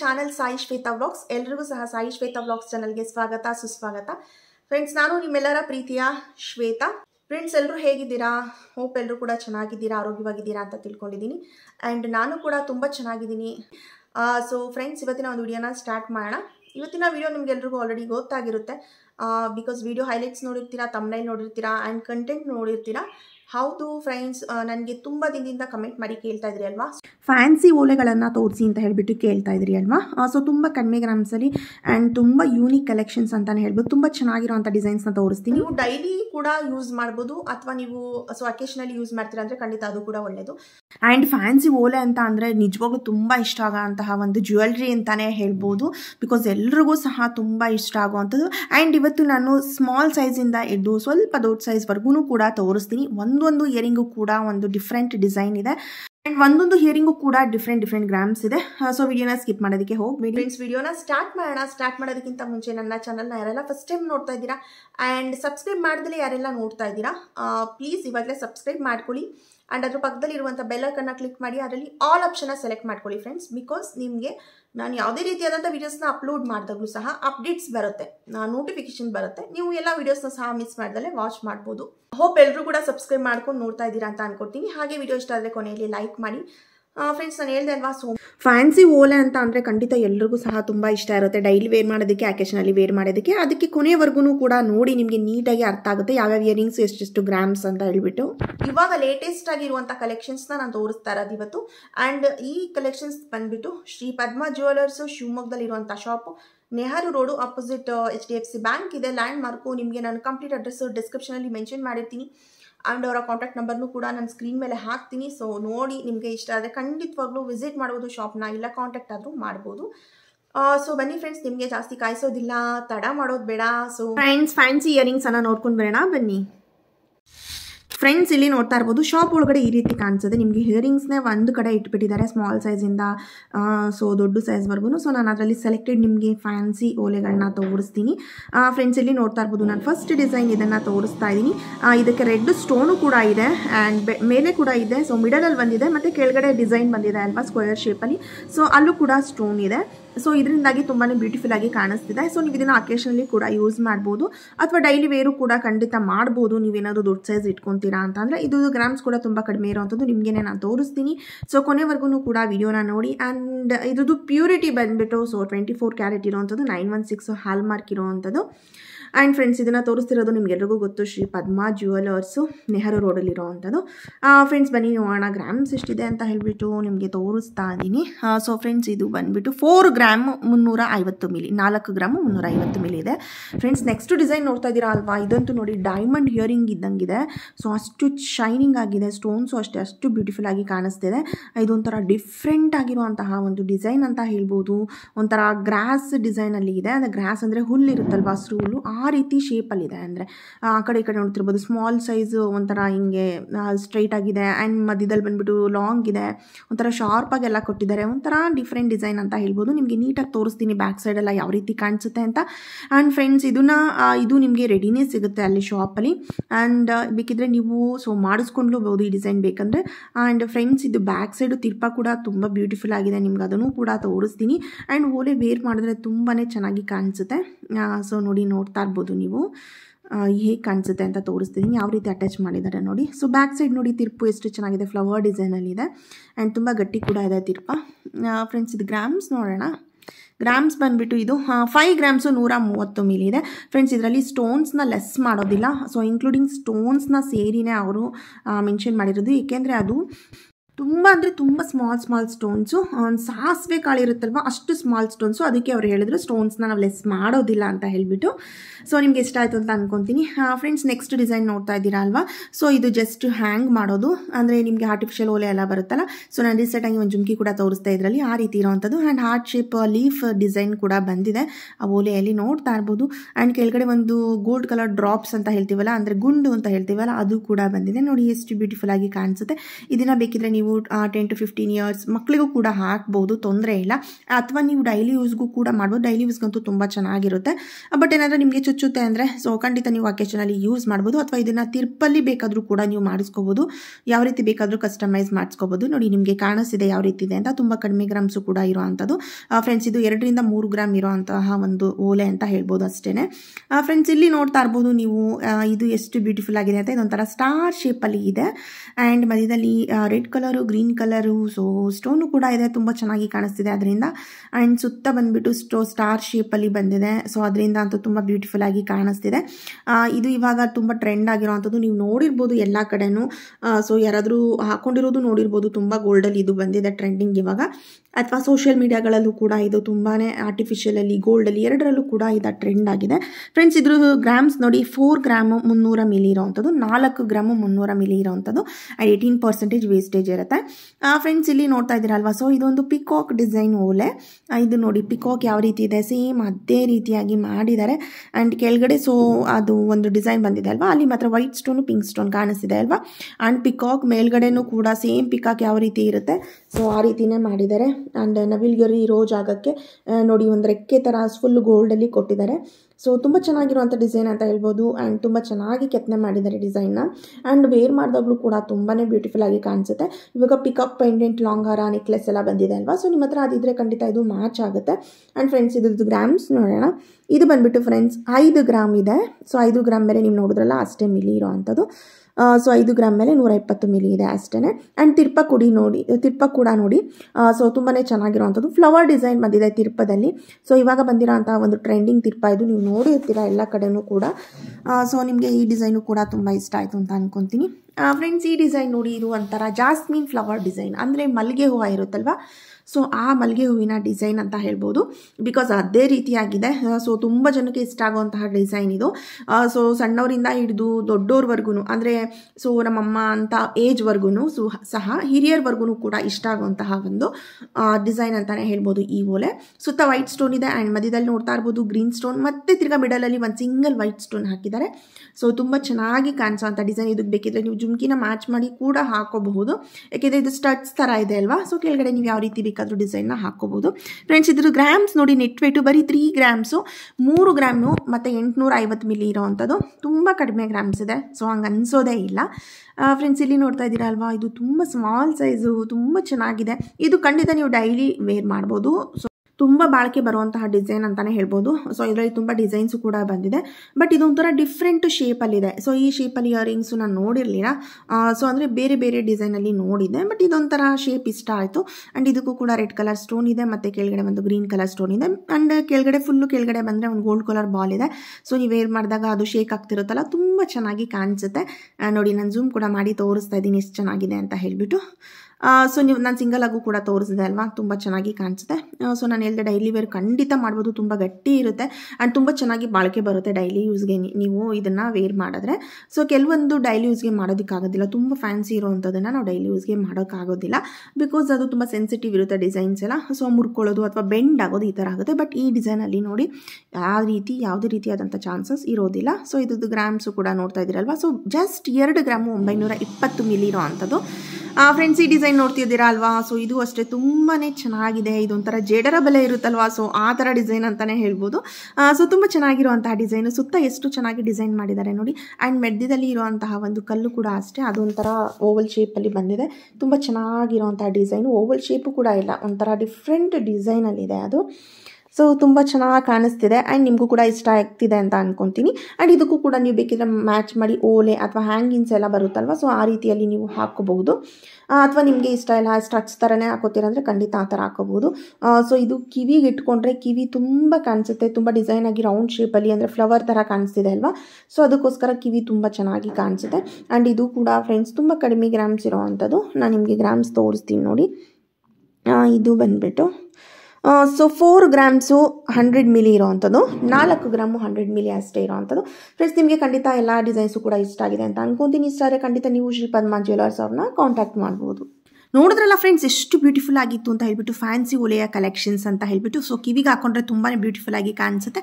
channel Sai Shweta vlogs ಎಲ್ಲರಿಗೂ ಸಹ Sai Shweta vlogs ಚಾನಲ್ಗೆ ಸ್ವಾಗತ ಸುಸ್ವಾಗತ ಫ್ರೆಂಡ್ಸ್ ನಾನು ನಿಮ್ಮೆಲ್ಲರ ಪ್ರೀತಿಯ ಶ್ವೇತಾ ಫ್ರೆಂಡ್ಸ್ ಎಲ್ಲರೂ ಹೇಗಿದ್ದೀರಾ ಹೋಪ್ ಎಲ್ಲರೂ ಕೂಡ ಚೆನ್ನಾಗಿದ್ದೀರಾ ಆರೋಗ್ಯವಾಗಿದ್ದೀರಾ ಅಂತ ತಿಳ್ಕೊಂಡಿದ್ದೀನಿ ಆ್ಯಂಡ್ ನಾನು ಕೂಡ ತುಂಬ ಚೆನ್ನಾಗಿದ್ದೀನಿ ಸೊ ಫ್ರೆಂಡ್ಸ್ ಇವತ್ತಿನ ಒಂದು ವಿಡಿಯೋನ ಸ್ಟಾರ್ಟ್ ಮಾಡೋಣ ಇವತ್ತಿನ ವಿಡಿಯೋ ನಿಮಗೆಲ್ರಿಗೂ ಆಲ್ರೆಡಿ ಗೊತ್ತಾಗಿರುತ್ತೆ ಬಿಕಾಸ್ ವಿಡಿಯೋ ಹೈಲೈಟ್ಸ್ ನೋಡಿರ್ತೀರಾ ತಮ್ಮನೈಲ್ ನೋಡಿರ್ತೀರಾ ಆ್ಯಂಡ್ ಕಂಟೆಂಟ್ ನೋಡಿರ್ತೀರಾ ಹೌದು ಫ್ರೆಂಡ್ಸ್ ನನಗೆ ತುಂಬ ದಿನದಿಂದ ಕಮೆಂಟ್ ಮಾಡಿ ಕೇಳ್ತಾ ಇದ್ರಿ ಅಲ್ವಾ ಫ್ಯಾನ್ಸಿ ಓಲೆಗಳನ್ನು ತೋರಿಸಿ ಅಂತ ಹೇಳಿಬಿಟ್ಟು ಕೇಳ್ತಾ ಇದ್ರಿ ಅಲ್ವಾ ಸೊ ತುಂಬ ಕಡಿಮೆ ಗ್ರಾಮ್ಸಲ್ಲಿ ಆ್ಯಂಡ್ ತುಂಬ ಯೂನಿಕ್ ಕಲೆಕ್ಷನ್ಸ್ ಅಂತಲೇ ಹೇಳ್ಬೋದು ತುಂಬ ಚೆನ್ನಾಗಿರುವಂಥ ಡಿಸೈನ್ಸ್ನ ತೋರಿಸ್ತೀನಿ ನೀವು ಡೈಲಿ ಕೂಡ ಯೂಸ್ ಮಾಡ್ಬೋದು ಅಥವಾ ನೀವು ಸೊ ಅಕೇಶನಲ್ಲಿ ಯೂಸ್ ಮಾಡ್ತೀರಾ ಅಂದರೆ ಖಂಡಿತ ಅದು ಕೂಡ ಒಳ್ಳೆಯದು ಆ್ಯಂಡ್ ಫ್ಯಾನ್ಸಿ ಓಲೆ ಅಂತ ಅಂದರೆ ನಿಜವಾಗ್ಲೂ ತುಂಬ ಇಷ್ಟ ಆಗೋಂತಹ ಒಂದು ಜ್ಯುವೆಲ್ರಿ ಅಂತಲೇ ಹೇಳ್ಬೋದು ಬಿಕಾಸ್ ಎಲ್ರಿಗೂ ಸಹ ತುಂಬ ಇಷ್ಟ ಆಗುವಂಥದ್ದು ಆ್ಯಂಡ್ ಇವತ್ತು ನಾನು ಸ್ಮಾಲ್ ಸೈಜಿಂದ ಇದ್ದು ಸ್ವಲ್ಪ ದೊಡ್ಡ ಸೈಜ್ವರೆಗೂ ಕೂಡ ತೋರಿಸ್ತೀನಿ ಒಂದೊಂದು ಇಯರಿಂಗು ಕೂಡ ಒಂದು ಡಿಫ್ರೆಂಟ್ ಡಿಸೈನ್ ಇದೆ ಆ್ಯಂಡ್ ಒಂದೊಂದು ಹಿಯರಿಂಗು ಕೂಡ ಡಿಫ್ರೆಂಟ್ ಡಿಫ್ರೆಂಟ್ ಗ್ರಾಮ್ಸ್ ಇದೆ ಸೊ ವಿಡಿಯೋನ ಸ್ಕಿಪ್ ಮಾಡೋದಕ್ಕೆ ಹೋಗಿ ಫ್ರೆಂಡ್ಸ್ ವಿಡಿಯೋನ ಸ್ಟಾರ್ಟ್ ಮಾಡೋಣ ಸ್ಟಾರ್ಟ್ ಮಾಡೋದಕ್ಕಿಂತ ಮುಂಚೆ ನನ್ನ ಚಾನಲ್ನ ಯಾರೆಲ್ಲ ಫಸ್ಟ್ ಟೈಮ್ ನೋಡ್ತಾ ಇದ್ದೀರಾ ಆ್ಯಂಡ್ ಸಬ್ಸ್ಕ್ರೈಬ್ ಮಾಡಿದ್ರೆ ಯಾರೆಲ್ಲ ನೋಡ್ತಾ ಇದ್ದೀರಾ ಪ್ಲೀಸ್ ಇವಾಗಲೇ ಸಬ್ಸ್ಕ್ರೈಬ್ ಮಾಡ್ಕೊಳ್ಳಿ ಆ್ಯಂಡ್ ಅದ್ರ ಪಕ್ಕದಲ್ಲಿ ಇರುವಂಥ ಬೆಲ್ಲರ್ಕನ್ನು ಕ್ಲಿಕ್ ಮಾಡಿ ಅದರಲ್ಲಿ ಆಲ್ ಆಪ್ಷನ್ನ ಸೆಲೆಕ್ಟ್ ಮಾಡ್ಕೊಳ್ಳಿ ಫ್ರೆಂಡ್ಸ್ ಬಿಕಾಸ್ ನಿಮಗೆ ನಾನು ಯಾವುದೇ ರೀತಿಯಾದಂಥ ವೀಡಿಯೋಸ್ನ ಅಪ್ಲೋಡ್ ಮಾಡಿದಾಗಲೂ ಸಹ ಅಪ್ಡೇಟ್ಸ್ ಬರುತ್ತೆ ನೋಟಿಫಿಕೇಶನ್ ಬರುತ್ತೆ ನೀವು ಎಲ್ಲ ವೀಡಿಯೋಸ್ನ ಸಹ ಮಿಸ್ ಮಾಡಿದಲ್ಲೇ ವಾಚ್ ಮಾಡ್ಬೋದು ಹೋಪ್ ಎಲ್ಲರೂ ಕೂಡ ಸಬ್ಸ್ಕ್ರೈಬ್ ಮಾಡ್ಕೊಂಡು ನೋಡ್ತಾ ಇದ್ದೀರಾ ಅಂತ ಅನ್ಕೊತೀನಿ ಹಾಗೆ ವಿಡಿಯೋ ಇಷ್ಟ ಆದರೆ ಕೊನೆಯಲ್ಲಿ ಲೈಕ್ ಮಾಡಿ ಫ್ರೆಂಡ್ಸ್ ನಾನು ಹೇಳ್ದೆ ಅಲ್ವಾ ಸೋ ಫ್ಯಾನ್ಸಿ ಓಲೆ ಅಂತ ಅಂದರೆ ಖಂಡಿತ ಎಲ್ಲರಿಗೂ ಸಹ ತುಂಬ ಇಷ್ಟ ಇರುತ್ತೆ ಡೈಲಿ ವೇರ್ ಮಾಡೋದಕ್ಕೆ ಆಕೇಷನಲ್ಲಿ ವೇರ್ ಮಾಡೋದಕ್ಕೆ ಅದಕ್ಕೆ ಕೊನೆವರೆಗೂ ಕೂಡ ನೋಡಿ ನಿಮಗೆ ನೀಟಾಗಿ ಅರ್ಥ ಆಗುತ್ತೆ ಯಾವ್ಯಾವ ಇಯರಿಂಗ್ಸ್ ಎಷ್ಟೆಷ್ಟು ಗ್ರಾಮ್ಸ್ ಅಂತ ಹೇಳ್ಬಿಟ್ಟು ಇವಾಗ ಲೇಟೆಸ್ಟ್ ಆಗಿರುವಂಥ ಕಲೆಕ್ಷನ್ಸ್ನ ನಾನು ತೋರಿಸ್ತಾ ಇರೋದು ಇವತ್ತು ಆ್ಯಂಡ್ ಈ ಕಲೆಕ್ಷನ್ಸ್ ಬಂದುಬಿಟ್ಟು ಶ್ರೀ ಪದ್ಮ ಜುವೆಲರ್ಸು ಶಿವಮೊಗ್ಗದಲ್ಲಿರುವಂಥ shop Nehru road opposite H D F C bank ಇದೆ ಲ್ಯಾಂಡ್ ಮಾರ್ಕು ನಿಮಗೆ ನಾನು ಕಂಪ್ಲೀಟ್ ಅಡ್ರೆಸ್ ಡಿಸ್ಕ್ರಿಪ್ಷನಲ್ಲಿ ಮೆನ್ಷನ್ ಮಾಡಿರ್ತೀನಿ ಆ್ಯಂಡ್ ಅವರ ಕಾಂಟ್ಯಾಕ್ಟ್ ನಂಬರ್ನು ಕೂಡ ನಾನು ಸ್ಕ್ರೀನ್ ಮೇಲೆ ಹಾಕ್ತೀನಿ ಸೊ ನೋಡಿ ನಿಮಗೆ ಇಷ್ಟ ಆದರೆ ಖಂಡಿತವಾಗ್ಲೂ ವಿಸಿಟ್ ಮಾಡ್ಬೋದು ಶಾಪ್ನ ಇಲ್ಲ ಕಾಂಟ್ಯಾಕ್ಟ್ ಆದರೂ ಮಾಡ್ಬೋದು ಸೊ ಬನ್ನಿ ಫ್ರೆಂಡ್ಸ್ ನಿಮಗೆ ಜಾಸ್ತಿ ಕಾಯಿಸೋದಿಲ್ಲ ತಡ ಮಾಡೋದು ಬೇಡ ಸೊ ಫ್ರೆಂಡ್ಸ್ ಫ್ಯಾನ್ಸಿ ಅನ್ನ ನೋಡ್ಕೊಂಡು ಬರೋಣ ಬನ್ನಿ ಫ್ರೆಂಡ್ಸ್ ಇಲ್ಲಿ ನೋಡ್ತಾ ಇರ್ಬೋದು ಶಾಪ್ ಒಳಗಡೆ ಈ ರೀತಿ ಕಾಣಿಸುತ್ತೆ ನಿಮಗೆ ಹಿಯರಿಂಗ್ಸ್ನೇ ಒಂದು ಕಡೆ ಇಟ್ಬಿಟ್ಟಿದ್ದಾರೆ ಸ್ಮಾಲ್ ಸೈಜಿಂದ ಸೊ ದೊಡ್ಡ ಸೈಜ್ವರೆಗೂ ಸೊ ನಾನು ಅದರಲ್ಲಿ ಸೆಲೆಕ್ಟೆಡ್ ನಿಮಗೆ ಫ್ಯಾನ್ಸಿ ಓಲೆಗಳನ್ನ ತೋರಿಸ್ತೀನಿ ಫ್ರೆಂಡ್ಸ್ ಇಲ್ಲಿ ನೋಡ್ತಾ ಇರ್ಬೋದು ನಾನು ಫಸ್ಟ್ ಡಿಸೈನ್ ಇದನ್ನು ತೋರಿಸ್ತಾ ಇದ್ದೀನಿ ಇದಕ್ಕೆ ರೆಡ್ ಸ್ಟೋನು ಕೂಡ ಇದೆ ಆ್ಯಂಡ್ ಮೇಲೆ ಕೂಡ ಇದೆ ಸೊ ಮಿಡಲಲ್ಲಿ ಬಂದಿದೆ ಮತ್ತು ಕೆಳಗಡೆ ಡಿಸೈನ್ ಬಂದಿದೆ ಅಲ್ವಾ ಸ್ಕ್ವೇರ್ ಶೇಪಲ್ಲಿ ಸೊ ಅಲ್ಲೂ ಕೂಡ ಸ್ಟೋನ್ ಇದೆ ಸೊ ಇದರಿಂದಾಗಿ ತುಂಬಾ ಬ್ಯೂಟಿಫುಲ್ ಆಗಿ ಕಾಣಿಸ್ತಿದೆ ಸೊ ನೀವು ಇದನ್ನು ಅಕೇಶನಲ್ಲಿ ಕೂಡ ಯೂಸ್ ಮಾಡ್ಬೋದು ಅಥವಾ ಡೈಲಿ ವೇರು ಕೂಡ ಖಂಡಿತ ಮಾಡ್ಬೋದು ನೀವೇನಾದರೂ ದೊಡ್ಡ ಸೈಜ್ ಇಟ್ಕೊತೀರಾ ಅಂತಂದರೆ ಅಂದರೆ ಇದು ಗ್ರಾಮ್ಸ್ ಕೂಡ ತುಂಬ ಕಡಿಮೆ ಇರೋವಂಥದ್ದು ನಿಮಗೆ ನಾನು ತೋರಿಸ್ತೀನಿ ಸೊ ಕೊನೆವರೆಗೂ ಕೂಡ ವಿಡಿಯೋನ ನೋಡಿ ಆ್ಯಂಡ್ ಇದ್ರದ್ದು ಪ್ಯೂರಿಟಿ ಬಂದುಬಿಟ್ಟು ಸೊ ಟ್ವೆಂಟಿ ಫೋರ್ ಕ್ಯಾರೆಟ್ ಇರೋವಂಥದ್ದು nine one six hallmark ಇರೋವಂಥದ್ದು ಆ್ಯಂಡ್ ಫ್ರೆಂಡ್ಸ್ ಇದನ್ನು ತೋರಿಸ್ತಿರೋದು ನಿಮಗೆಲ್ರಿಗೂ ಗೊತ್ತು ಶ್ರೀ ಪದ್ಮಾ ಜ್ಯುವೆಲರ್ಸು ನೆಹರು ರೋಡಲ್ಲಿರೋ ಅಂಥದ್ದು ಫ್ರೆಂಡ್ಸ್ ಬನ್ನಿ ನೋಡೋಣ ಗ್ರಾಮ್ಸ್ ಎಷ್ಟಿದೆ ಅಂತ ಹೇಳಿಬಿಟ್ಟು ನಿಮಗೆ ತೋರಿಸ್ತಾ ಇದ್ದೀನಿ ಸೊ ಫ್ರೆಂಡ್ಸ್ ಇದು ಬಂದುಬಿಟ್ಟು ಫೋರ್ ಗ್ರಾಮ್ ಮುನ್ನೂರ ಐವತ್ತು ಮಿಲಿ ನಾಲ್ಕು ಗ್ರಾಮ್ ಮುನ್ನೂರ ಐವತ್ತು ಮಿಲಿ ಇದೆ ಫ್ರೆಂಡ್ಸ್ ನೆಕ್ಸ್ಟ್ ಡಿಸೈನ್ ನೋಡ್ತಾ ಇದ್ದೀರಾ ಅಲ್ವಾ ಇದಂತೂ ನೋಡಿ ಡೈಮಂಡ್ ಇಯರಿಂಗ್ ಇದ್ದಂಗಿದೆ ಸೊ ಅಷ್ಟು ಶೈನಿಂಗ್ ಆಗಿದೆ ಸ್ಟೋನ್ಸು ಅಷ್ಟೇ ಅಷ್ಟು ಬ್ಯೂಟಿಫುಲ್ ಆಗಿ ಕಾಣಿಸ್ತಿದೆ ಇದೊಂಥರ ಡಿಫ್ರೆಂಟ್ ಆಗಿರುವಂತಹ ಒಂದು ಡಿಸೈನ್ ಅಂತ ಹೇಳ್ಬೋದು ಒಂಥರ ಗ್ರಾಸ್ ಡಿಸೈನಲ್ಲಿ ಇದೆ ಅಂದರೆ ಗ್ರಾಸ್ ಅಂದರೆ ಹುಲ್ಲು ಹುಲ್ಲಿರುತ್ತಲ್ವಾ ಹುಲ್ಲು ಆ ಆ ರೀತಿ ಶೇಪಲ್ಲಿದೆ ಅಂದರೆ ಆ ಕಡೆ ಈ ಕಡೆ ನೋಡ್ತಿರ್ಬೋದು ಸ್ಮಾಲ್ ಸೈಜು ಒಂಥರ ಹಿಂಗೆ ಸ್ಟ್ರೈಟ್ ಆಗಿದೆ ಆ್ಯಂಡ್ ಮಧ್ಯದಲ್ಲಿ ಬಂದುಬಿಟ್ಟು ಲಾಂಗ್ ಇದೆ ಒಂಥರ ಎಲ್ಲ ಕೊಟ್ಟಿದ್ದಾರೆ ಒಂಥರ ಡಿಫ್ರೆಂಟ್ ಡಿಸೈನ್ ಅಂತ ಹೇಳ್ಬೋದು ನಿಮಗೆ ನೀಟಾಗಿ ತೋರಿಸ್ತೀನಿ ಬ್ಯಾಕ್ ಸೈಡೆಲ್ಲ ಯಾವ ರೀತಿ ಕಾಣಿಸುತ್ತೆ ಅಂತ ಆ್ಯಂಡ್ ಫ್ರೆಂಡ್ಸ್ ಇದನ್ನ ಇದು ನಿಮಗೆ ರೆಡಿನೇ ಸಿಗುತ್ತೆ ಅಲ್ಲಿ ಶಾಪಲ್ಲಿ ಆ್ಯಂಡ್ ಬೇಕಿದ್ರೆ ನೀವು ಸೊ ಬಹುದು ಈ ಡಿಸೈನ್ ಬೇಕಂದರೆ ಆ್ಯಂಡ್ ಫ್ರೆಂಡ್ಸ್ ಇದು ಬ್ಯಾಕ್ ಸೈಡು ತಿರ್ಪ ಕೂಡ ತುಂಬ ಬ್ಯೂಟಿಫುಲ್ ಆಗಿದೆ ನಿಮ್ಗೆ ಅದನ್ನು ಕೂಡ ತೋರಿಸ್ತೀನಿ ಆ್ಯಂಡ್ ಓಲೆ ವೇರ್ ಮಾಡಿದ್ರೆ ತುಂಬಾ ಚೆನ್ನಾಗಿ ಕಾಣಿಸುತ್ತೆ ಸೊ ನೋಡಿ ನೋಡ್ತಾ ಮಾಡ್ಬೋದು ನೀವು ಹೇಗೆ ಕಾಣಿಸುತ್ತೆ ಅಂತ ತೋರಿಸ್ತೀನಿ ಯಾವ ರೀತಿ ಅಟ್ಯಾಚ್ ಮಾಡಿದ್ದಾರೆ ನೋಡಿ ಸೊ ಬ್ಯಾಕ್ ಸೈಡ್ ನೋಡಿ ತಿರ್ಪು ಎಷ್ಟು ಚೆನ್ನಾಗಿದೆ ಫ್ಲವರ್ ಡಿಸೈನಲ್ಲಿದೆ ಆ್ಯಂಡ್ ತುಂಬ ಗಟ್ಟಿ ಕೂಡ ಇದೆ ತಿರ್ಪ ಫ್ರೆಂಡ್ಸ್ ಇದು ಗ್ರಾಮ್ಸ್ ನೋಡೋಣ ಗ್ರಾಮ್ಸ್ ಬಂದುಬಿಟ್ಟು ಇದು ಫೈವ್ ಗ್ರಾಮ್ಸು ನೂರ ಮೂವತ್ತು ಮಿಲಿ ಇದೆ ಫ್ರೆಂಡ್ಸ್ ಇದರಲ್ಲಿ ಸ್ಟೋನ್ಸ್ನ ಲೆಸ್ ಮಾಡೋದಿಲ್ಲ ಸೊ ಇನ್ಕ್ಲೂಡಿಂಗ್ ಸ್ಟೋನ್ಸ್ನ ಸೇರಿನೇ ಅವರು ಮೆನ್ಷನ್ ಮಾಡಿರೋದು ಏಕೆಂದರೆ ಅದು ತುಂಬ ಅಂದರೆ ತುಂಬ ಸ್ಮಾಲ್ ಸ್ಮಾಲ್ ಸ್ಟೋನ್ಸು ಸಾಸಿವೆ ಕಾಳಿರುತ್ತಲ್ವ ಅಷ್ಟು ಸ್ಮಾಲ್ ಸ್ಟೋನ್ಸು ಅದಕ್ಕೆ ಅವ್ರು ಹೇಳಿದ್ರು ಸ್ಟೋನ್ಸ್ನ ನಾವು ಲೆಸ್ ಮಾಡೋದಿಲ್ಲ ಅಂತ ಹೇಳಿಬಿಟ್ಟು ಸೊ ನಿಮ್ಗೆ ಇಷ್ಟ ಆಯಿತು ಅಂತ ಅನ್ಕೊತೀನಿ ಫ್ರೆಂಡ್ಸ್ ನೆಕ್ಸ್ಟ್ ಡಿಸೈನ್ ನೋಡ್ತಾ ಇದ್ದೀರಾ ಅಲ್ವಾ ಸೊ ಇದು ಜಸ್ಟ್ ಹ್ಯಾಂಗ್ ಮಾಡೋದು ಅಂದರೆ ನಿಮಗೆ ಆರ್ಟಿಫಿಷಿಯಲ್ ಓಲೆ ಎಲ್ಲ ಬರುತ್ತಲ್ಲ ಸೊ ನಾನು ರೀಸೆಂಟ್ ಆಗಿ ಒಂದು ಜುಮ್ಕಿ ಕೂಡ ತೋರಿಸ್ತಾ ಇದರಲ್ಲಿ ಆ ರೀತಿ ಇರೋವಂಥದ್ದು and heart shape leaf design ಕೂಡ ಬಂದಿದೆ ಆ ಓಲೆಯಲ್ಲಿ ನೋಡ್ತಾ ಇರ್ಬೋದು ಆ್ಯಂಡ್ ಕೆಳಗಡೆ ಒಂದು ಗೋಲ್ಡ್ ಕಲರ್ ಡ್ರಾಪ್ಸ್ ಅಂತ ಹೇಳ್ತೀವಲ್ಲ ಅಂದರೆ ಗುಂಡು ಅಂತ ಹೇಳ್ತೀವಲ್ಲ ಅದು ಕೂಡ ಬಂದಿದೆ ನೋಡಿ ಎಷ್ಟು ಬ್ಯೂಟಿಫುಲ್ ಆಗಿ ಕಾಣಿಸುತ್ತೆ ಇದನ್ನು ಬೇಕಿದ್ರೆ ನೀವು ನೀವು ಟೆನ್ ಟು ಫಿಫ್ಟೀನ್ ಇಯರ್ಸ್ ಮಕ್ಕಳಿಗೂ ಕೂಡ ಹಾಕ್ಬೋದು ತೊಂದರೆ ಇಲ್ಲ ಅಥವಾ ನೀವು ಡೈಲಿ ಯೂಸ್ಗೂ ಕೂಡ ಮಾಡ್ಬೋದು ಡೈಲಿ ಯೂಸ್ಗಂತೂ ತುಂಬ ಚೆನ್ನಾಗಿರುತ್ತೆ ಬಟ್ ಏನಾದರೂ ನಿಮಗೆ ಚುಚ್ಚುತ್ತೆ ಅಂದರೆ ಸೊ ಖಂಡಿತ ನೀವು ಅಕೇಶನಲ್ಲಿ ಯೂಸ್ ಮಾಡ್ಬೋದು ಅಥವಾ ಇದನ್ನು ತಿರ್ಪಲ್ಲಿ ಬೇಕಾದರೂ ಕೂಡ ನೀವು ಮಾಡಿಸ್ಕೋಬೋದು ಯಾವ ರೀತಿ ಬೇಕಾದರೂ ಕಸ್ಟಮೈಸ್ ಮಾಡಿಸ್ಕೋಬೋದು ನೋಡಿ ನಿಮಗೆ ಕಾಣಿಸ್ತಿದೆ ಯಾವ ರೀತಿ ಇದೆ ಅಂತ ತುಂಬ ಕಡಿಮೆ ಗ್ರಾಮ್ಸು ಕೂಡ ಇರುವಂಥದ್ದು ಫ್ರೆಂಡ್ಸ್ ಇದು ಎರಡರಿಂದ ಮೂರು ಗ್ರಾಮ್ ಇರುವಂತಹ ಒಂದು ಓಲೆ ಅಂತ ಹೇಳ್ಬೋದು ಅಷ್ಟೇ ಫ್ರೆಂಡ್ಸ್ ಇಲ್ಲಿ ನೋಡ್ತಾ ಇರ್ಬೋದು ನೀವು ಇದು ಎಷ್ಟು ಬ್ಯೂಟಿಫುಲ್ ಆಗಿದೆ ಅಂತ ಇದೊಂಥರ ಸ್ಟಾರ್ ಶೇಪಲ್ಲಿ ಇದೆ ಆ್ಯಂಡ್ ಮಧ್ಯದಲ್ಲಿ red colour colour green colour so stone ಕೂಡ ಇದೆ ತುಂಬ ಚೆನ್ನಾಗಿ ಕಾಣಿಸ್ತಿದೆ ಅದರಿಂದ ಆ್ಯಂಡ್ ಸುತ್ತ ಬಂದುಬಿಟ್ಟು ಸ್ಟೋ ಸ್ಟಾರ್ ಶೇಪಲ್ಲಿ ಬಂದಿದೆ ಸೊ ಅದರಿಂದ ಅಂತೂ ತುಂಬ ಬ್ಯೂಟಿಫುಲ್ ಆಗಿ ಕಾಣಿಸ್ತಿದೆ ಇದು ಇವಾಗ ತುಂಬ ಟ್ರೆಂಡ್ ಆಗಿರೋವಂಥದ್ದು ನೀವು ನೋಡಿರ್ಬೋದು ಎಲ್ಲ ಕಡೆನೂ ಸೊ ಯಾರಾದರೂ ಹಾಕೊಂಡಿರೋದು ನೋಡಿರ್ಬೋದು ತುಂಬ ಗೋಲ್ಡಲ್ಲಿ ಇದು ಬಂದಿದೆ ಟ್ರೆಂಡಿಂಗ್ ಇವಾಗ ಅಥವಾ ಸೋಷಿಯಲ್ ಮೀಡಿಯಾಗಳಲ್ಲೂ ಕೂಡ ಇದು ತುಂಬಾ ಆರ್ಟಿಫಿಷಿಯಲಲ್ಲಿ ಗೋಲ್ಡಲ್ಲಿ ಎರಡರಲ್ಲೂ ಕೂಡ ಇದು ಟ್ರೆಂಡ್ ಆಗಿದೆ ಫ್ರೆಂಡ್ಸ್ ಇದ್ರ ಗ್ರಾಮ್ಸ್ ನೋಡಿ ಫೋರ್ ಗ್ರಾಮು ಮುನ್ನೂರ ಮಿಲಿ ಇರೋವಂಥದ್ದು ನಾಲ್ಕು ಗ್ರಾಮು ಮುನ್ನೂರ ಮಿಲಿ ಇರೋವಂಥದ್ದು ಏಯ್ಟೀನ್ ಪರ್ಸೆಂಟೇಜ್ ವೇಸ್ಟೇಜ್ ಇರುತ್ತೆ ಆ ಫ್ರೆಂಡ್ಸ್ ಇಲ್ಲಿ ನೋಡ್ತಾ ಇದ್ದೀರಲ್ವಾ ಸೊ ಇದೊಂದು ಪಿಕಾಕ್ ಡಿಸೈನ್ ಓಲೆ ಇದು ನೋಡಿ ಪಿಕಾಕ್ ಯಾವ ರೀತಿ ಇದೆ ಸೇಮ್ ಅದೇ ರೀತಿಯಾಗಿ ಮಾಡಿದ್ದಾರೆ ಆ್ಯಂಡ್ ಕೆಳಗಡೆ ಸೊ ಅದು ಒಂದು ಡಿಸೈನ್ ಬಂದಿದೆ ಅಲ್ವಾ ಅಲ್ಲಿ ಮಾತ್ರ ವೈಟ್ ಸ್ಟೋನು ಪಿಂಕ್ ಸ್ಟೋನ್ ಕಾಣಿಸ್ತಿದೆ ಅಲ್ವಾ ಆ್ಯಂಡ್ ಪಿಕಾಕ್ ಮೇಲ್ಗಡೆನೂ ಕೂಡ ಸೇಮ್ ಪಿಕಾಕ್ ಯಾವ ರೀತಿ ಇರುತ್ತೆ ಸೊ ಆ ರೀತಿಯೇ ಮಾಡಿದ್ದಾರೆ ಆ್ಯಂಡ್ ನವಿಲ್ಗರಿ ಇರೋ ಜಾಗಕ್ಕೆ ನೋಡಿ ಒಂದು ರೆಕ್ಕೆ ಥರ ಫುಲ್ ಗೋಲ್ಡಲ್ಲಿ ಕೊಟ್ಟಿದ್ದಾರೆ ಸೊ ತುಂಬ ಚೆನ್ನಾಗಿರುವಂಥ ಡಿಸೈನ್ ಅಂತ ಹೇಳ್ಬೋದು ಆ್ಯಂಡ್ ತುಂಬ ಚೆನ್ನಾಗಿ ಕೆತ್ತನೆ ಮಾಡಿದ್ದಾರೆ ಡಿಸೈನ್ನ ಆ್ಯಂಡ್ ವೇರ್ ಮಾಡಿದಾಗಲೂ ಕೂಡ ತುಂಬಾ ಬ್ಯೂಟಿಫುಲ್ ಆಗಿ ಕಾಣಿಸುತ್ತೆ ಇವಾಗ ಪಿಕಪ್ ಪೆಂಡೆಂಟ್ ಲಾಂಗ್ ಹಾರ ನೆಕ್ಲೆಸ್ ಎಲ್ಲ ಬಂದಿದೆ ಅಲ್ವಾ ಸೊ ನಿಮ್ಮ ಹತ್ರ ಅದಿದ್ರೆ ಖಂಡಿತ ಇದು ಮ್ಯಾಚ್ ಆಗುತ್ತೆ ಆ್ಯಂಡ್ ಫ್ರೆಂಡ್ಸ್ ಇದ್ರದ್ದು ಗ್ರಾಮ್ಸ್ ನೋಡೋಣ ಇದು ಬಂದುಬಿಟ್ಟು ಫ್ರೆಂಡ್ಸ್ ಐದು ಗ್ರಾಮ್ ಇದೆ ಸೊ ಐದು ಗ್ರಾಮ್ ಮೇಲೆ ನೀವು ನೋಡಿದ್ರಲ್ಲ ಅಷ್ಟೇ ಮಿಲಿ ಇರೋ ಅಂಥದ್ದು ಸೊ ಐದು ಗ್ರಾಮ್ ಮೇಲೆ ನೂರ ಇಪ್ಪತ್ತು ಮಿಲಿ ಇದೆ ಅಷ್ಟೇ ಆ್ಯಂಡ್ ತಿರ್ಪ ಕುಡಿ ನೋಡಿ ತಿರ್ಪ ಕೂಡ ನೋಡಿ ಸೊ ತುಂಬಾ ಚೆನ್ನಾಗಿರುವಂಥದ್ದು ಫ್ಲವರ್ ಡಿಸೈನ್ ಬಂದಿದೆ ತಿರ್ಪದಲ್ಲಿ ಸೊ ಇವಾಗ ಬಂದಿರೋಂಥ ಒಂದು ಟ್ರೆಂಡಿಂಗ್ ತಿರ್ಪ ಇದು ನೀವು ನೋಡಿರ್ತೀರ ಎಲ್ಲ ಕಡೆಯೂ ಕೂಡ ಸೊ ನಿಮಗೆ ಈ ಡಿಸೈನು ಕೂಡ ತುಂಬ ಇಷ್ಟ ಆಯಿತು ಅಂತ ಅನ್ಕೊತೀನಿ ಫ್ರೆಂಡ್ಸ್ ಈ ಡಿಸೈನ್ ನೋಡಿ ಇದು ಒಂಥರ ಜಾಸ್ಮಿನ್ ಫ್ಲವರ್ ಡಿಸೈನ್ ಅಂದರೆ ಮಲ್ಲಿಗೆ ಹೂವು ಇರುತ್ತಲ್ವ ಸೊ ಆ ಮಲ್ಲಿಗೆ ಹೂವಿನ ಡಿಸೈನ್ ಅಂತ ಹೇಳ್ಬೋದು ಬಿಕಾಸ್ ಅದೇ ರೀತಿಯಾಗಿದೆ ಸೊ ತುಂಬ ಜನಕ್ಕೆ ಇಷ್ಟ ಆಗುವಂತಹ ಡಿಸೈನ್ ಇದು ಸೊ ಸಣ್ಣವರಿಂದ ಹಿಡಿದು ದೊಡ್ಡೋರ್ವರ್ಗು ಅಂದರೆ ಸೊ ನಮ್ಮಮ್ಮ ಅಂತ ಏಜ್ವರ್ಗು ಸೊ ಸಹ ಹಿರಿಯರ್ವರ್ಗು ಕೂಡ ಇಷ್ಟ ಆಗುವಂತಹ ಒಂದು ಡಿಸೈನ್ ಅಂತಲೇ ಹೇಳ್ಬೋದು ಈ ಓಲೆ ಸುತ್ತ ವೈಟ್ ಸ್ಟೋನ್ ಇದೆ ಆ್ಯಂಡ್ ಮಧ್ಯದಲ್ಲಿ ನೋಡ್ತಾ ಇರ್ಬೋದು ಗ್ರೀನ್ ಸ್ಟೋನ್ ಮತ್ತೆ ತಿರ್ಗಾ ಮಿಡಲಲ್ಲಿ ಒಂದು ಸಿಂಗಲ್ ವೈಟ್ ಸ್ಟೋನ್ ಹಾಕಿದ್ದಾರೆ ಸೊ ತುಂಬ ಚೆನ್ನಾಗಿ ಕಾಣಿಸೋ ಡಿಸೈನ್ ಇದಕ್ಕೆ ಬೇಕಿದ್ರೆ ನೀವು ಜುಮ್ಕಿನ ಮ್ಯಾಚ್ ಮಾಡಿ ಕೂಡ ಹಾಕೋಬಹುದು ಯಾಕೆಂದರೆ ಇದು ಸ್ಟಡ್ಸ್ ಥರ ಇದೆ ಅಲ್ವಾ ಸೊ ಕೆಳಗಡೆ ನೀವು ಯಾವ ರೀತಿ ಬೇಕಾದರೂ ಡಿಸೈನ್ನ ಹಾಕೋಬಹುದು ಫ್ರೆಂಡ್ಸ್ ಇದ್ರ ಗ್ರಾಮ್ಸ್ ನೋಡಿ ನೆಟ್ ವೇಟು ಬರೀ ತ್ರೀ ಗ್ರಾಮ್ಸು ಮೂರು ಗ್ರಾಮು ಮತ್ತು ಎಂಟುನೂರ ಐವತ್ತು ಮಿಲಿ ಇರೋವಂಥದ್ದು ತುಂಬ ಕಡಿಮೆ ಗ್ರಾಮ್ಸ್ ಇದೆ ಸೊ ಹಂಗೆ ಅನಿಸೋದೇ ಇಲ್ಲ ಫ್ರೆಂಡ್ಸ್ ಇಲ್ಲಿ ನೋಡ್ತಾ ಇದ್ದೀರಾ ಅಲ್ವಾ ಇದು ತುಂಬ ಸ್ಮಾಲ್ ಸೈಜು ತುಂಬ ಚೆನ್ನಾಗಿದೆ ಇದು ಖಂಡಿತ ನೀವು ಡೈಲಿ ವೇರ್ ಮಾಡ್ಬೋದು ಸೊ ತುಂಬ ಬಾಳಿಕೆ ಬರುವಂತಹ ಡಿಸೈನ್ ಅಂತಲೇ ಹೇಳ್ಬೋದು ಸೊ ಇದರಲ್ಲಿ ತುಂಬ ಡಿಸೈನ್ಸ್ ಕೂಡ ಬಂದಿದೆ ಬಟ್ ಇದೊಂಥರ ಡಿಫ್ರೆಂಟ್ ಶೇಪಲ್ಲಿದೆ ಸೊ ಈ ಶೇಪಲ್ಲಿ ಇಯರಿಂಗ್ಸ್ ನಾನು ನೋಡಿರಲಿಲ್ಲ ಸೊ ಅಂದರೆ ಬೇರೆ ಬೇರೆ ಡಿಸೈನಲ್ಲಿ ನೋಡಿದೆ ಬಟ್ ಇದೊಂಥರ ಶೇಪ್ ಇಷ್ಟ ಆಯಿತು ಅಂಡ್ ಇದಕ್ಕೂ ಕೂಡ ರೆಡ್ ಕಲರ್ ಸ್ಟೋನ್ ಇದೆ ಮತ್ತು ಕೆಳಗಡೆ ಒಂದು ಗ್ರೀನ್ ಕಲರ್ ಸ್ಟೋನ್ ಇದೆ ಅಂಡ್ ಕೆಳಗಡೆ ಫುಲ್ಲು ಕೆಳಗಡೆ ಬಂದರೆ ಒಂದು ಗೋಲ್ಡ್ ಕಲರ್ ಬಾಲ್ ಇದೆ ಸೊ ನೀವು ಏರ್ ಮಾಡಿದಾಗ ಅದು ಶೇಕ್ ಆಗ್ತಿರುತ್ತಲ್ಲ ತುಂಬ ಚೆನ್ನಾಗಿ ಕಾಣಿಸುತ್ತೆ ನೋಡಿ ನಾನು ಜೂಮ್ ಕೂಡ ಮಾಡಿ ತೋರಿಸ್ತಾ ಇದ್ದೀನಿ ಎಷ್ಟು ಚೆನ್ನಾಗಿದೆ ಅಂತ ಹೇಳ್ಬಿಟ್ಟು ಸೊ ನೀವು ನಾನು ಸಿಂಗಲ್ ಆಗು ಕೂಡ ತೋರಿಸಿದೆ ಅಲ್ವಾ ತುಂಬ ಚೆನ್ನಾಗಿ ಕಾಣಿಸುತ್ತೆ ಸೊ ನಾನು ಹೇಳಿದೆ ಡೈಲಿ ವೇರ್ ಖಂಡಿತ ಮಾಡ್ಬೋದು ತುಂಬ ಗಟ್ಟಿ ಇರುತ್ತೆ ಆ್ಯಂಡ್ ತುಂಬ ಚೆನ್ನಾಗಿ ಬಾಳಿಕೆ ಬರುತ್ತೆ ಡೈಲಿ ಯೂಸ್ಗೆ ನೀವು ಇದನ್ನು ವೇರ್ ಮಾಡಿದ್ರೆ ಸೊ ಕೆಲವೊಂದು ಡೈಲಿ ಯೂಸ್ಗೆ ಮಾಡೋದಕ್ಕಾಗೋದಿಲ್ಲ ತುಂಬ ಫ್ಯಾನ್ಸಿ ಇರೋವಂಥದ್ದನ್ನು ನಾವು ಡೈಲಿ ಯೂಸ್ಗೆ ಮಾಡೋಕ್ಕಾಗೋದಿಲ್ಲ ಬಿಕಾಸ್ ಅದು ತುಂಬ ಸೆನ್ಸಿಟಿವ್ ಇರುತ್ತೆ ಡಿಸೈನ್ಸ್ ಎಲ್ಲ ಸೊ ಮುರ್ಕೊಳ್ಳೋದು ಅಥವಾ ಬೆಂಡ್ ಆಗೋದು ಈ ಥರ ಆಗುತ್ತೆ ಬಟ್ ಈ ಡಿಸೈನಲ್ಲಿ ನೋಡಿ ಯಾವ ರೀತಿ ಯಾವುದೇ ರೀತಿಯಾದಂಥ ಚಾನ್ಸಸ್ ಇರೋದಿಲ್ಲ ಸೊ ಇದ್ರದ್ದು ಗ್ರಾಮ್ಸು ಕೂಡ ನೋಡ್ತಾ ಇದ್ದೀರಲ್ವ ಸೊ ಜಸ್ಟ್ ಎರಡು ಗ್ರಾಮು ಒಂಬೈನೂರ ಇಪ್ಪತ್ತು ಮಿಲಿ ಇರೋ ಅಂಥದ್ದು ಫ್ರೆಂಡ್ಸ್ ಈ ಡಿಸೈನ್ ನೋಡ್ತಿದ್ದೀರಾ ಅಲ್ವಾ ಸೊ ಇದು ಅಷ್ಟೇ ತುಂಬಾ ಚೆನ್ನಾಗಿದೆ ಇದೊಂಥರ ಜೇಡರ ಬೆಲೆ ಇರುತ್ತಲ್ವಾ ಸೊ ಆ ಥರ ಡಿಸೈನ್ ಅಂತಲೇ ಹೇಳ್ಬೋದು ಸೊ ತುಂಬ ಚೆನ್ನಾಗಿರುವಂತಹ ಡಿಸೈನು ಸುತ್ತ ಎಷ್ಟು ಚೆನ್ನಾಗಿ ಡಿಸೈನ್ ಮಾಡಿದ್ದಾರೆ ನೋಡಿ ಆ್ಯಂಡ್ ಮೆಡ್ದದಲ್ಲಿ ಇರುವಂತಹ ಒಂದು ಕಲ್ಲು ಕೂಡ ಅಷ್ಟೇ ಅದೊಂಥರ ಓವಲ್ ಶೇಪಲ್ಲಿ ಬಂದಿದೆ ತುಂಬ ಚೆನ್ನಾಗಿರುವಂತಹ ಡಿಸೈನು ಓವಲ್ ಶೇಪು ಕೂಡ ಇಲ್ಲ ಒಂಥರ ಡಿಫ್ರೆಂಟ್ ಡಿಸೈನಲ್ಲಿದೆ ಅದು ಸೊ ತುಂಬ ಚೆನ್ನಾಗಿ ಕಾಣಿಸ್ತಿದೆ ಆ್ಯಂಡ್ ನಿಮಗೂ ಕೂಡ ಇಷ್ಟ ಆಗ್ತಿದೆ ಅಂತ ಅಂದ್ಕೊತೀನಿ ಆ್ಯಂಡ್ ಇದಕ್ಕೂ ಕೂಡ ನೀವು ಬೇಕಿದ್ರೆ ಮ್ಯಾಚ್ ಮಾಡಿ ಓಲೆ ಅಥವಾ ಹ್ಯಾಂಗಿಂಗ್ಸ್ ಎಲ್ಲ ಬರುತ್ತಲ್ವ ಸೊ ಆ ರೀತಿಯಲ್ಲಿ ನೀವು ಹಾಕೋಬಹುದು ಅಥವಾ ನಿಮಗೆ ಇಷ್ಟ ಇಲ್ಲ ಸ್ಟ್ರಕ್ಸ್ ಥರನೇ ಅಂದರೆ ಖಂಡಿತ ಆ ಥರ ಹಾಕೋಬಹುದು ಸೊ ಇದು ಕಿವಿಗೆ ಇಟ್ಕೊಂಡ್ರೆ ಕಿವಿ ತುಂಬ ಕಾಣಿಸುತ್ತೆ ತುಂಬ ಡಿಸೈನ್ ಆಗಿ ರೌಂಡ್ ಶೇಪಲ್ಲಿ ಅಂದರೆ ಫ್ಲವರ್ ಥರ ಕಾಣಿಸ್ತಿದೆ ಅಲ್ವಾ ಸೊ ಅದಕ್ಕೋಸ್ಕರ ಕಿವಿ ತುಂಬ ಚೆನ್ನಾಗಿ ಕಾಣಿಸುತ್ತೆ ಆ್ಯಂಡ್ ಇದು ಕೂಡ ಫ್ರೆಂಡ್ಸ್ ತುಂಬ ಕಡಿಮೆ ಗ್ರಾಮ್ಸ್ ಇರೋವಂಥದ್ದು ನಾನು ನಿಮಗೆ ಗ್ರಾಮ್ಸ್ ತೋರಿಸ್ತೀನಿ ನೋಡಿ ಇದು ಬಂದ್ಬಿಟ್ಟು so four grams hundred milli ಇರೋವಂಥದ್ದು ನಾಲ್ಕು ಗ್ರಾಮು ಹಂಡ್ರೆಡ್ ಮಿಲಿ ಅಷ್ಟೇ ಇರೋವಂಥದ್ದು ಫ್ರೆಂಡ್ಸ್ ನಿಮಗೆ ಖಂಡಿತ ಎಲ್ಲ ಡಿಸೈನ್ಸು ಕೂಡ ಇಷ್ಟ ಆಗಿದೆ ಅಂತ ಅನ್ಕೊಂತೀನಿ ಇಷ್ಟ ಆದರೆ ಖಂಡಿತ ನೀವು ಶ್ರೀ ಪದ್ಮಾ ಜ್ಯುವೆಲರ್ಸ್ ಅವ್ರನ್ನ ಕಾಂಟ್ಯಾಕ್ಟ್ ಮಾಡ್ಬೋದು ನೋಡಿದ್ರಲ್ಲ ಫ್ರೆಂಡ್ಸ್ ಎಷ್ಟು ಬ್ಯೂಟಿಫುಲ್ ಆಗಿತ್ತು ಅಂತ ಹೇಳ್ಬಿಟ್ಟು ಫ್ಯಾನ್ಸಿ ಒಲೆಯ ಕಲೆಕ್ಷನ್ಸ್ ಅಂತ ಹೇಳ್ಬಿಟ್ಟು ಸೊ ಕಿವಿಗೆ ಹಾಕೊಂಡ್ರೆ ತುಂಬಾ ಬ್ಯೂಟಿಫುಲ್ ಆಗಿ ಕಾಣಿಸುತ್ತೆ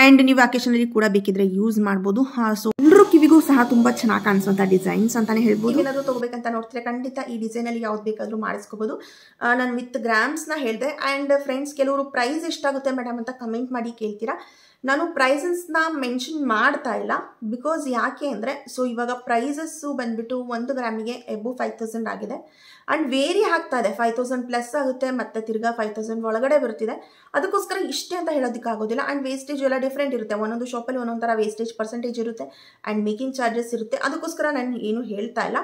ಆ್ಯಂಡ್ ನೀವು ಅಕೇಶನಲ್ಲಿ ಕೂಡ ಬೇಕಿದ್ರೆ ಯೂಸ್ ಮಾಡ್ಬೋದು ಸೊ ಎಲ್ಲರೂ ಸಹ ತುಂಬಾ ಚೆನ್ನಾಗಿ ಕಾಣಿಸುವಂತ ಡಿಸೈನ್ಸ್ ಅಂತಾನೆ ಹೇಳ್ಬೋದು ಏನಾದ್ರು ತಗೋಬೇಕಂತ ನೋಡ್ತೀರಾ ಖಂಡಿತ ಈ ಡಿಸೈನ್ ಅಲ್ಲಿ ಯಾವ್ದು ಬೇಕಾದ್ರೂ ಮಾಡಿಸ್ಕೋಬಹುದು ನಾನು ವಿತ್ ಗ್ರಾಮ್ಸ್ ನ ಹೇಳಿದೆ ಅಂಡ್ ಫ್ರೆಂಡ್ಸ್ ಕೆಲವರು ಪ್ರೈಸ್ ಎಷ್ಟಾಗುತ್ತೆ ಮೇಡಮ್ ಅಂತ ಕಮೆಂಟ್ ಮಾಡಿ ಕೇಳ್ತೀರಾ ನಾನು ಪ್ರೈಸಸ್ನ ಮೆನ್ಷನ್ ಮಾಡ್ತಾ ಇಲ್ಲ ಬಿಕಾಸ್ ಯಾಕೆ ಅಂದರೆ ಸೊ ಇವಾಗ ಪ್ರೈಸಸ್ಸು ಬಂದುಬಿಟ್ಟು ಒಂದು ಗ್ರಾಮಿಗೆ ಎಬು ಫೈವ್ ತೌಸಂಡ್ ಆಗಿದೆ ಆ್ಯಂಡ್ ವೇರಿ ಆಗ್ತಾ ಇದೆ ಫೈವ್ ತೌಸಂಡ್ ಪ್ಲಸ್ ಆಗುತ್ತೆ ಮತ್ತು ತಿರ್ಗಾ ಫೈವ್ ತೌಸಂಡ್ ಒಳಗಡೆ ಬರುತ್ತಿದೆ ಅದಕ್ಕೋಸ್ಕರ ಇಷ್ಟೇ ಅಂತ ಹೇಳೋದಕ್ಕಾಗೋದಿಲ್ಲ ಆ್ಯಂಡ್ ವೇಸ್ಟೇಜ್ ಎಲ್ಲ ಡಿಫ್ರೆಂಟ್ ಇರುತ್ತೆ ಒಂದೊಂದು ಶಾಪಲ್ಲಿ ಒಂದೊಂದು ಥರ ವೇಸ್ಟೇಜ್ ಪರ್ಸೆಂಟೇಜ್ ಇರುತ್ತೆ ಆ್ಯಂಡ್ ಮೇಕಿಂಗ್ ಚಾರ್ಜಸ್ ಇರುತ್ತೆ ಅದಕ್ಕೋಸ್ಕರ ನಾನು ಏನು ಹೇಳ್ತಾ ಇಲ್ಲ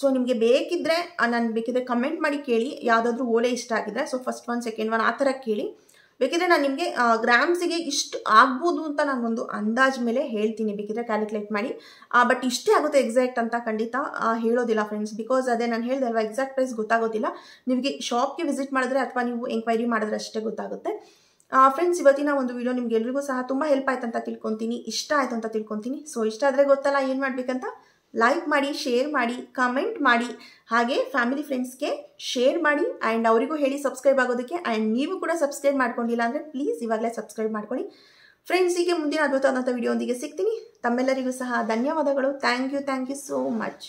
ಸೊ ನಿಮಗೆ ಬೇಕಿದ್ದರೆ ನಾನು ಬೇಕಿದ್ರೆ ಕಮೆಂಟ್ ಮಾಡಿ ಕೇಳಿ ಯಾವುದಾದ್ರೂ ಓಲೆ ಇಷ್ಟ ಆಗಿದೆ so first one second one ಆ ಥರ ಕೇಳಿ ಬೇಕಿದ್ರೆ ನಾನು ನಿಮಗೆ ಗ್ರಾಮ್ಸಿಗೆ ಇಷ್ಟು ಆಗ್ಬೋದು ಅಂತ ನಾನೊಂದು ಅಂದಾಜ್ ಮೇಲೆ ಹೇಳ್ತೀನಿ ಬೇಕಿದ್ರೆ ಕ್ಯಾಲ್ಕುಲೇಟ್ ಮಾಡಿ ಬಟ್ ಇಷ್ಟೇ ಆಗುತ್ತೆ ಎಕ್ಸಾಕ್ಟ್ ಅಂತ ಖಂಡಿತ ಹೇಳೋದಿಲ್ಲ ಫ್ರೆಂಡ್ಸ್ ಬಿಕಾಸ್ ಅದೇ ನಾನು ಹೇಳಿದೆ ಅಲ್ವಾ ಎಕ್ಸಾಕ್ಟ್ ಪ್ರೈಸ್ ಗೊತ್ತಾಗೋದಿಲ್ಲ ನಿಮಗೆ ಶಾಪ್ಗೆ ವಿಸಿಟ್ ಮಾಡಿದ್ರೆ ಅಥವಾ ನೀವು ಎಂಕ್ವೈರಿ ಮಾಡಿದ್ರೆ ಅಷ್ಟೇ ಗೊತ್ತಾಗುತ್ತೆ ಫ್ರೆಂಡ್ಸ್ ಇವತ್ತಿನ ಒಂದು ವೀಡಿಯೋ ನಿಮ್ಗೆ ಎಲ್ರಿಗೂ ಸಹ ತುಂಬ ಹೆಲ್ಪ್ ಆಯ್ತು ಅಂತ ತಿಳ್ಕೊತೀನಿ ಇಷ್ಟ ಆಯ್ತು ಅಂತ ತಿಳ್ಕೊತೀನಿ ಸೊ ಇಷ್ಟ ಆದರೆ ಗೊತ್ತಲ್ಲ ಏನು ಮಾಡಬೇಕಂತ ಲೈಕ್ ಮಾಡಿ ಶೇರ್ ಮಾಡಿ ಕಮೆಂಟ್ ಮಾಡಿ ಹಾಗೆ ಫ್ಯಾಮಿಲಿ ಫ್ರೆಂಡ್ಸ್ಗೆ ಶೇರ್ ಮಾಡಿ ಆ್ಯಂಡ್ ಅವರಿಗೂ ಹೇಳಿ ಸಬ್ಸ್ಕ್ರೈಬ್ ಆಗೋದಕ್ಕೆ ಆ್ಯಂಡ್ ನೀವು ಕೂಡ ಸಬ್ಸ್ಕ್ರೈಬ್ ಮಾಡ್ಕೊಂಡಿಲ್ಲ ಅಂದರೆ ಪ್ಲೀಸ್ ಇವಾಗಲೇ ಸಬ್ಸ್ಕ್ರೈಬ್ ಮಾಡ್ಕೊಳ್ಳಿ ಫ್ರೆಂಡ್ಸಿಗೆ ಮುಂದಿನ ಅದ್ಭುತವಾದಂಥ ವಿಡಿಯೋ ಒಂದಿಗೆ ಸಿಗ್ತೀನಿ ತಮ್ಮೆಲ್ಲರಿಗೂ ಸಹ ಧನ್ಯವಾದಗಳು thank you thank you so much